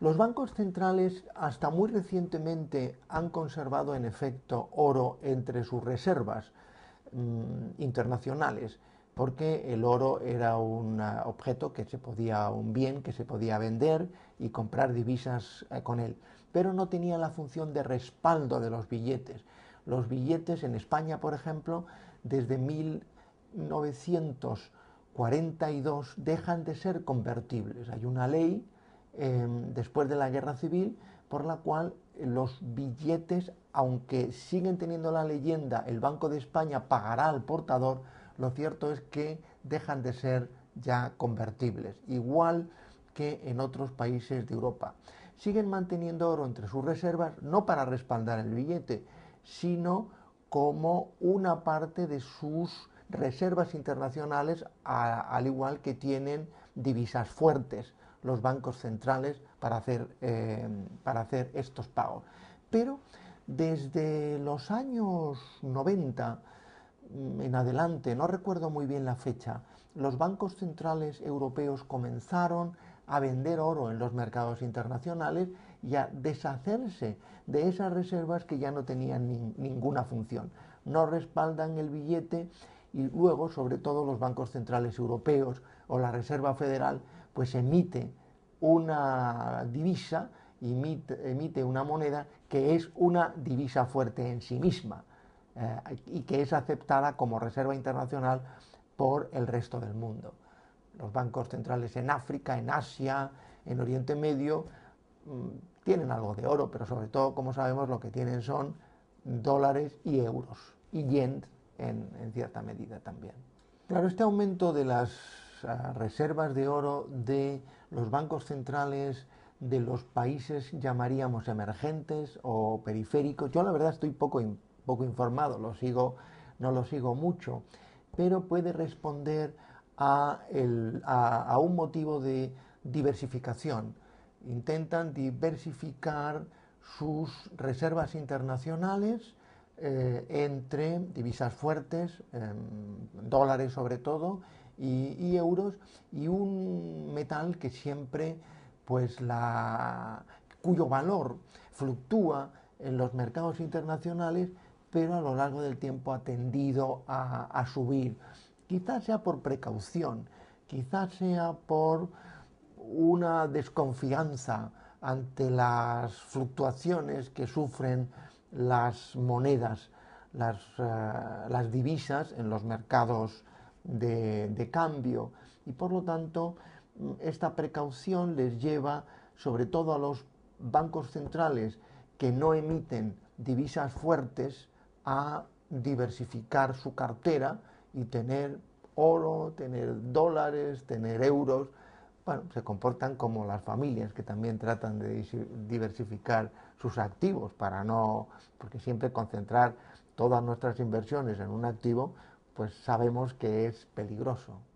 Los bancos centrales hasta muy recientemente han conservado en efecto oro entre sus reservas mm, internacionales porque el oro era un ah, objeto que se podía, un bien que se podía vender y comprar divisas eh, con él, pero no tenía la función de respaldo de los billetes. Los billetes en España, por ejemplo, desde 1942 dejan de ser convertibles. Hay una ley Em, después de la guerra civil, por la cual los billetes, aunque siguen teniendo la leyenda, el Banco de España pagará al portador, lo cierto es que dejan de ser ya convertibles, igual que en otros países de Europa. Siguen manteniendo oro entre sus reservas, no para respaldar el billete, sino como una parte de sus reservas internacionales, al igual que tienen divisas fuertes los bancos centrales para hacer, eh, para hacer estos pagos. Pero desde los años 90 mm, en adelante, no recuerdo muy bien la fecha, los bancos centrales europeos comenzaron a vender oro en los mercados internacionales y a deshacerse de esas reservas que ya no tenían ninguna función. No respaldan el billete y luego, sobre todo, los bancos centrales europeos o la Reserva Federal, pues emite una divisa, emite, emite una moneda que es una divisa fuerte en sí misma eh, y que es aceptada como reserva internacional por el resto del mundo. Los bancos centrales en África, en Asia, en Oriente Medio, mm, tienen algo de oro, pero sobre todo, como sabemos, lo que tienen son dólares y euros y yen en, cierta medida también. Claro, este aumento de las ah, reservas de oro de los bancos centrales de los países llamaríamos emergentes o periféricos. Yo la verdad estoy poco, poco informado, lo sigo, no lo sigo mucho, pero puede responder a, a un motivo de diversificación. Intentan diversificar sus reservas internacionales eh, entre divisas fuertes, em, dólares sobre todo, y, euros, y un metal que siempre, pues la, cuyo valor fluctúa en los mercados internacionales, pero a lo largo del tiempo ha tendido a, a subir. Quizás sea por precaución, quizás sea por una desconfianza ante las fluctuaciones que sufren las monedas, eh, las, divisas en los mercados de cambio y por lo tanto mm, esta precaución les lleva sobre todo a los bancos centrales que no emiten divisas fuertes a diversificar su cartera y tener oro, tener dólares, tener euros, bueno, se comportan como las familias que también tratan de diversificar sus activos para no, porque siempre concentrar todas nuestras inversiones en un activo, pues sabemos que es peligroso.